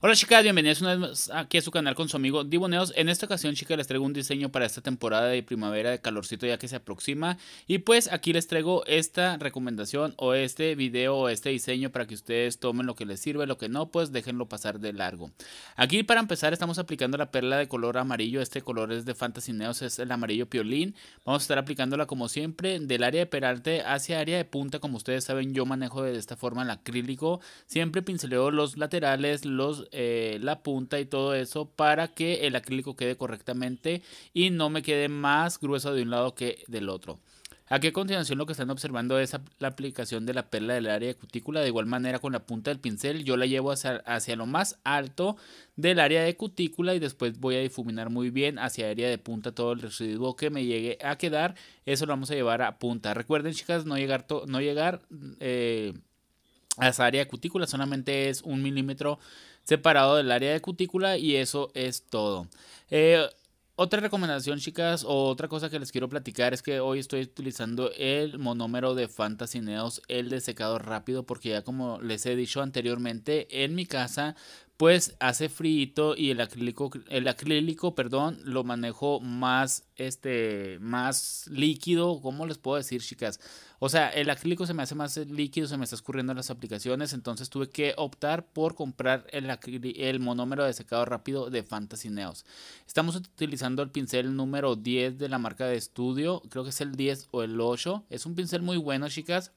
Hola chicas, bienvenidas una vez aquí a su canal con su amigo Diboneos. En esta ocasión chicas les traigo un diseño para esta temporada de primavera de calorcito ya que se aproxima y pues aquí les traigo esta recomendación o este video o este diseño para que ustedes tomen lo que les sirve, lo que no pues déjenlo pasar de largo. Aquí para empezar estamos aplicando la perla de color amarillo, este color es de Fantasy Neos, es el amarillo piolín. Vamos a estar aplicándola como siempre del área de peralte hacia área de punta, como ustedes saben yo manejo de esta forma el acrílico, siempre pinceleo los laterales, los eh, la punta y todo eso para que el acrílico quede correctamente y no me quede más grueso de un lado que del otro. Aquí a continuación lo que están observando es la aplicación de la perla del área de cutícula. De igual manera con la punta del pincel yo la llevo hacia, lo más alto del área de cutícula y después voy a difuminar muy bien hacia el área de punta todo el residuo que me llegue a quedar. Eso lo vamos a llevar a punta. Recuerden chicas no llegar, no llegar eh, a esa área de cutícula, solamente es un milímetro separado del área de cutícula y eso es todo. Eh, otra recomendación, chicas, o otra cosa que les quiero platicar es que hoy estoy utilizando el monómero de Fantasy Neos, el de secado rápido, porque ya como les he dicho anteriormente, en mi casa pues hace frito y el acrílico, el acrílico, perdón, lo manejo más, este, más líquido, ¿cómo les puedo decir, chicas? O sea, el acrílico se me hace más líquido, se me está escurriendo las aplicaciones, entonces tuve que optar por comprar el, el monómero de secado rápido de Fantasy Neos. Estamos utilizando el pincel número 10 de la marca de estudio, creo que es el 10 o el 8, es un pincel muy bueno, chicas.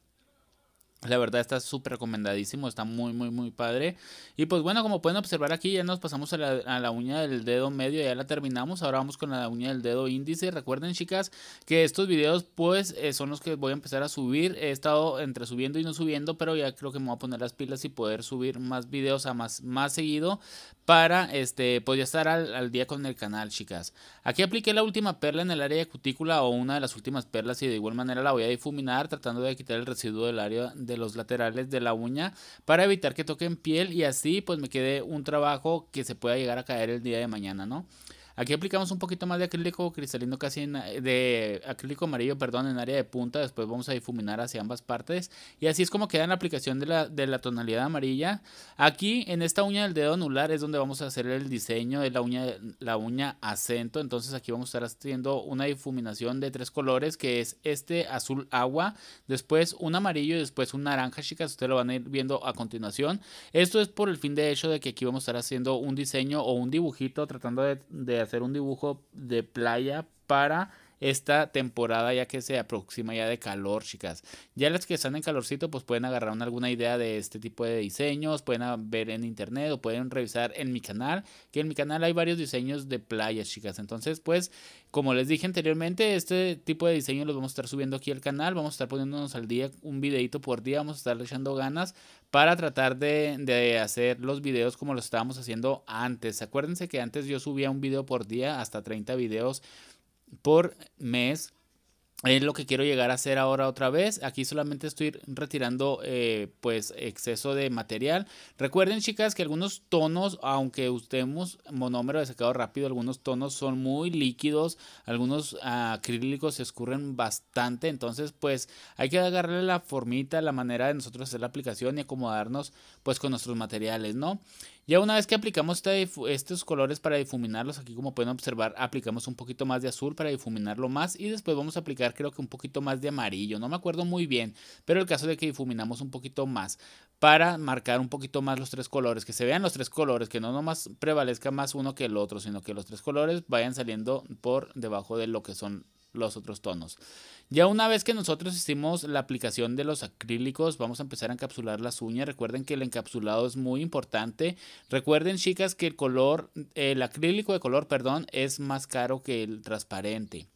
La verdad está súper recomendadísimo, está muy, muy, muy padre. Y pues bueno, como pueden observar aquí, ya nos pasamos a la, uña del dedo medio, ya la terminamos. Ahora vamos con la uña del dedo índice. Recuerden, chicas, que estos videos pues eh, son los que voy a empezar a subir. He estado entre subiendo y no subiendo, pero ya creo que me voy a poner las pilas y poder subir más videos a más, más seguido para este, pues ya estar al, al día con el canal, chicas. Aquí apliqué la última perla en el área de cutícula o una de las últimas perlas y de igual manera la voy a difuminar tratando de quitar el residuo del área de de los laterales de la uña para evitar que toquen piel y así pues me quede un trabajo que se pueda llegar a caer el día de mañana, ¿no? Aquí aplicamos un poquito más de acrílico cristalino casi eh, de acrílico amarillo, perdón, en área de punta. Después vamos a difuminar hacia ambas partes. Y así es como queda la aplicación de la, tonalidad amarilla. Aquí en esta uña del dedo anular es donde vamos a hacer el diseño de la uña, la uña acento. Entonces aquí vamos a estar haciendo una difuminación de tres colores que es este azul agua, después un amarillo y después un naranja, chicas. Ustedes lo van a ir viendo a continuación. Esto es por el fin de hecho de que aquí vamos a estar haciendo un diseño o un dibujito tratando de, de hacer un dibujo de playa para esta temporada ya que se aproxima ya de calor, chicas. Ya las que están en calorcito, pues pueden agarrar alguna idea de este tipo de diseños, pueden ah, ver en internet o pueden revisar en mi canal, que en mi canal hay varios diseños de playas, chicas. Entonces, pues, como les dije anteriormente, este tipo de diseño los vamos a estar subiendo aquí al canal, vamos a estar poniéndonos al día un videito por día, vamos a estar echando ganas para tratar de, de hacer los videos como lo estábamos haciendo antes. Acuérdense que antes yo subía un video por día, hasta 30 videos por mes. Es lo que quiero llegar a hacer ahora otra vez. Aquí solamente estoy retirando eh, pues exceso de material. Recuerden chicas que algunos tonos, aunque usemos monómero de secado rápido, algunos tonos son muy líquidos. Algunos ah, acrílicos se escurren bastante. Entonces pues hay que agarrarle la formita, la manera de nosotros hacer la aplicación y acomodarnos pues con nuestros materiales, ¿no? Ya una vez que aplicamos estos colores para difuminarlos, aquí como pueden observar, aplicamos un poquito más de azul para difuminarlo más y después vamos a aplicar creo que un poquito más de amarillo, no me acuerdo muy bien, pero el caso de que difuminamos un poquito más para marcar un poquito más los tres colores, que se vean los tres colores, que no nomás prevalezca más uno que el otro, sino que los tres colores vayan saliendo por debajo de lo que son los otros tonos. Ya una vez que nosotros hicimos la aplicación de los acrílicos, vamos a empezar a encapsular las uñas. Recuerden que el encapsulado es muy importante. Recuerden, chicas, que el color, el acrílico de color, perdón, es más caro que el transparente.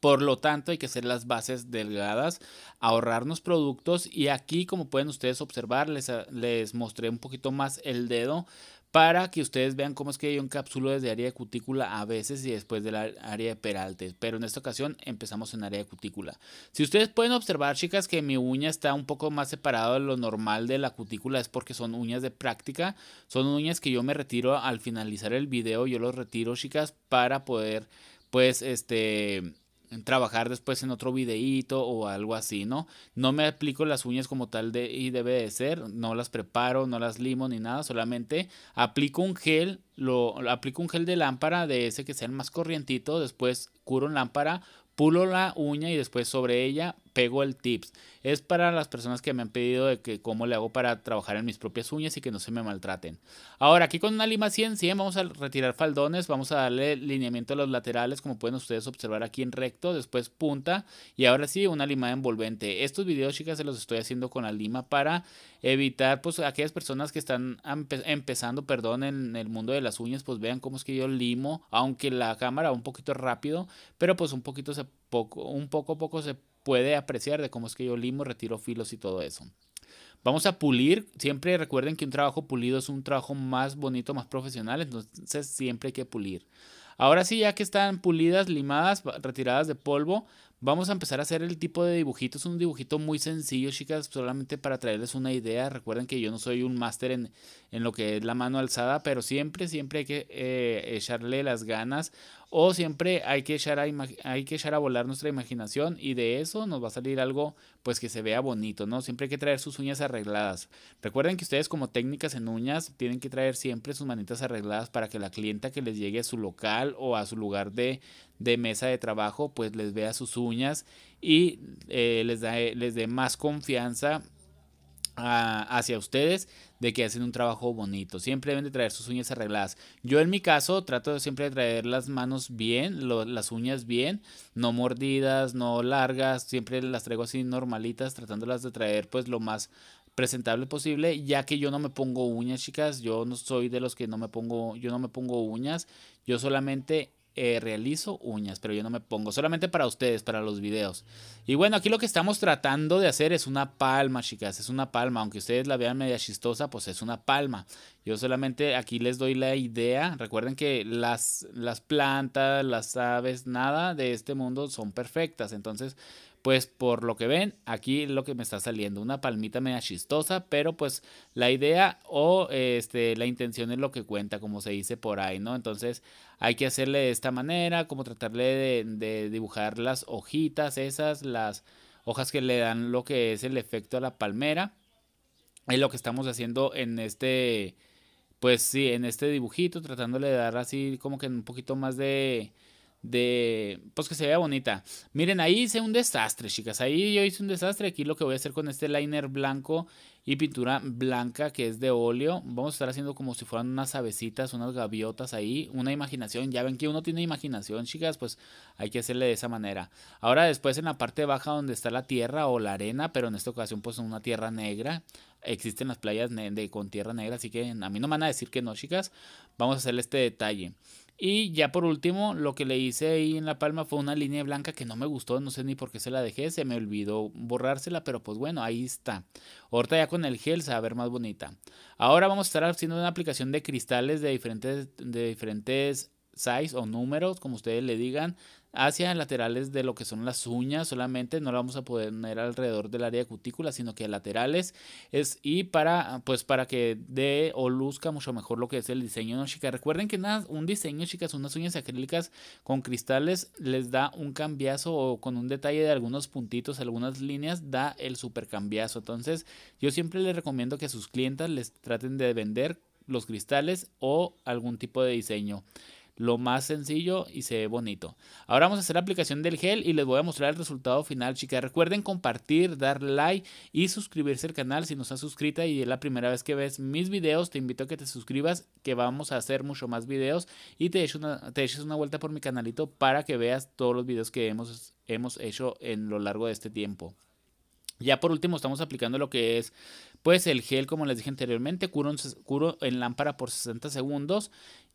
Por lo tanto, hay que hacer las bases delgadas, ahorrarnos productos y aquí, como pueden ustedes observar, les, les mostré un poquito más el dedo para que ustedes vean cómo es que yo encapsulo desde área de cutícula a veces y después del área de peraltes. pero en esta ocasión empezamos en área de cutícula. Si ustedes pueden observar, chicas, que mi uña está un poco más separada de lo normal de la cutícula, es porque son uñas de práctica, son uñas que yo me retiro al finalizar el video, yo los retiro, chicas, para poder, pues, este trabajar después en otro videíto o algo así, ¿no? No me aplico las uñas como tal de, y debe de ser, no las preparo, no las limo ni nada, solamente aplico un gel lo, aplico un gel de lámpara de ese que sea el más corrientito, después curo en lámpara, pulo la uña y después sobre ella pego el tips. Es para las personas que me han pedido de que cómo le hago para trabajar en mis propias uñas y que no se me maltraten. Ahora aquí con una lima 100, 100 vamos a retirar faldones, vamos a darle lineamiento a los laterales como pueden ustedes observar aquí en recto, después punta y ahora sí una lima envolvente. Estos videos chicas se los estoy haciendo con la lima para evitar pues aquellas personas que están empezando perdón en el mundo de la uñas, pues vean cómo es que yo limo, aunque la cámara un poquito rápido, pero pues un poquito se poco, un poco a poco se puede apreciar de cómo es que yo limo, retiro filos y todo eso. Vamos a pulir, siempre recuerden que un trabajo pulido es un trabajo más bonito, más profesional, entonces siempre hay que pulir. Ahora sí, ya que están pulidas, limadas, retiradas de polvo, Vamos a empezar a hacer el tipo de dibujitos, un dibujito muy sencillo, chicas, solamente para traerles una idea. Recuerden que yo no soy un máster en, lo que es la mano alzada, pero siempre, siempre hay que eh, echarle las ganas o siempre hay que, echar a hay que echar a volar nuestra imaginación y de eso nos va a salir algo pues que se vea bonito, ¿no? Siempre hay que traer sus uñas arregladas. Recuerden que ustedes como técnicas en uñas tienen que traer siempre sus manitas arregladas para que la clienta que les llegue a su local o a su lugar de, de mesa de trabajo, pues les vea sus uñas y eh, les, da, eh, les dé más confianza hacia ustedes de que hacen un trabajo bonito. Siempre deben de traer sus uñas arregladas. Yo en mi caso trato siempre de traer las manos bien, las uñas bien, no mordidas, no largas, siempre las traigo así normalitas, tratándolas de traer pues lo más presentable posible, ya que yo no me pongo uñas, chicas, yo no soy de los que no me pongo, yo no me pongo uñas, yo solamente eh, realizo uñas, pero yo no me pongo, solamente para ustedes, para los videos. Y bueno, aquí lo que estamos tratando de hacer es una palma, chicas, es una palma, aunque ustedes la vean media chistosa, pues es una palma. Yo solamente aquí les doy la idea, recuerden que las, las plantas, las aves, nada de este mundo son perfectas, entonces pues por lo que ven, aquí es lo que me está saliendo, una palmita media chistosa, pero pues la idea o este, la intención es lo que cuenta, como se dice por ahí, ¿no? Entonces hay que hacerle de esta manera, como tratarle de, de dibujar las hojitas, esas, las hojas que le dan lo que es el efecto a la palmera. Es lo que estamos haciendo en este, pues sí, en este dibujito, tratándole de dar así como que un poquito más de de pues que se vea bonita. Miren, ahí hice un desastre, chicas. Ahí yo hice un desastre. Aquí lo que voy a hacer con este liner blanco y pintura blanca que es de óleo, vamos a estar haciendo como si fueran unas avecitas, unas gaviotas ahí, una imaginación. Ya ven que uno tiene imaginación, chicas, pues hay que hacerle de esa manera. Ahora después en la parte baja donde está la tierra o la arena, pero en esta ocasión pues una tierra negra. Existen las playas de, con tierra negra, así que a mí no me van a decir que no, chicas. Vamos a hacerle este detalle. Y ya por último, lo que le hice ahí en la palma fue una línea blanca que no me gustó, no sé ni por qué se la dejé, se me olvidó borrársela, pero pues bueno, ahí está. Ahorita ya con el gel se va a ver más bonita. Ahora vamos a estar haciendo una aplicación de cristales de diferentes, de diferentes size o números, como ustedes le digan, hacia laterales de lo que son las uñas solamente, no la vamos a poder poner alrededor del área de cutícula, sino que laterales es y para pues para que dé o luzca mucho mejor lo que es el diseño, ¿no, chicas? Recuerden que nada, un diseño, chicas, unas uñas acrílicas con cristales les da un cambiazo o con un detalle de algunos puntitos, algunas líneas, da el super cambiazo. Entonces, yo siempre les recomiendo que a sus clientas les traten de vender los cristales o algún tipo de diseño lo más sencillo y se ve bonito. Ahora vamos a hacer la aplicación del gel y les voy a mostrar el resultado final, chicas. Recuerden compartir, dar like y suscribirse al canal si no estás suscrita y es la primera vez que ves mis videos. Te invito a que te suscribas, que vamos a hacer mucho más videos y te eches una, vuelta por mi canalito para que veas todos los videos que hemos, hemos hecho en lo largo de este tiempo. Ya por último estamos aplicando lo que es pues el gel como les dije anteriormente, curo, en lámpara por 60 segundos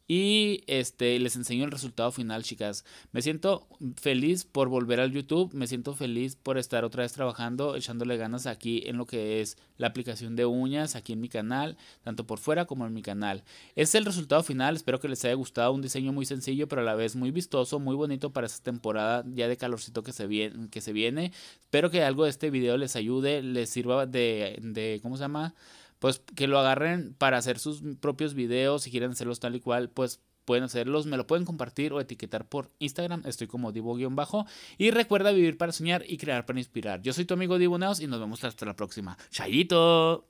y este, les enseño el resultado final, chicas. Me siento feliz por volver al YouTube. Me siento feliz por estar otra vez trabajando, echándole ganas aquí en lo que es la aplicación de uñas, aquí en mi canal, tanto por fuera como en mi canal. Este es el resultado final. Espero que les haya gustado. Un diseño muy sencillo, pero a la vez muy vistoso, muy bonito para esta temporada ya de calorcito que se viene. Que se viene. Espero que algo de este video les ayude, les sirva de, de ¿cómo se llama? pues que lo agarren para hacer sus propios videos, si quieren hacerlos tal y cual, pues pueden hacerlos, me lo pueden compartir o etiquetar por Instagram, estoy como Divo-bajo y recuerda vivir para soñar y crear para inspirar. Yo soy tu amigo Divo Neos y nos vemos hasta la próxima. ¡Chayito!